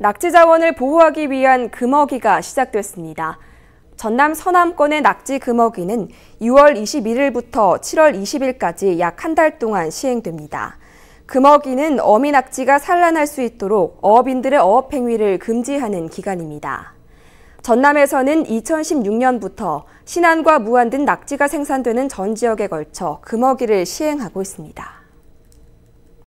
낙지 자원을 보호하기 위한 금어기가 시작됐습니다. 전남 서남권의 낙지 금어기는 6월 21일부터 7월 20일까지 약 한 달 동안 시행됩니다. 금어기는 어미 낙지가 산란할 수 있도록 어업인들의 어업 행위를 금지하는 기간입니다. 전남에서는 2016년부터 신안과 무안 등 낙지가 생산되는 전 지역에 걸쳐 금어기를 시행하고 있습니다.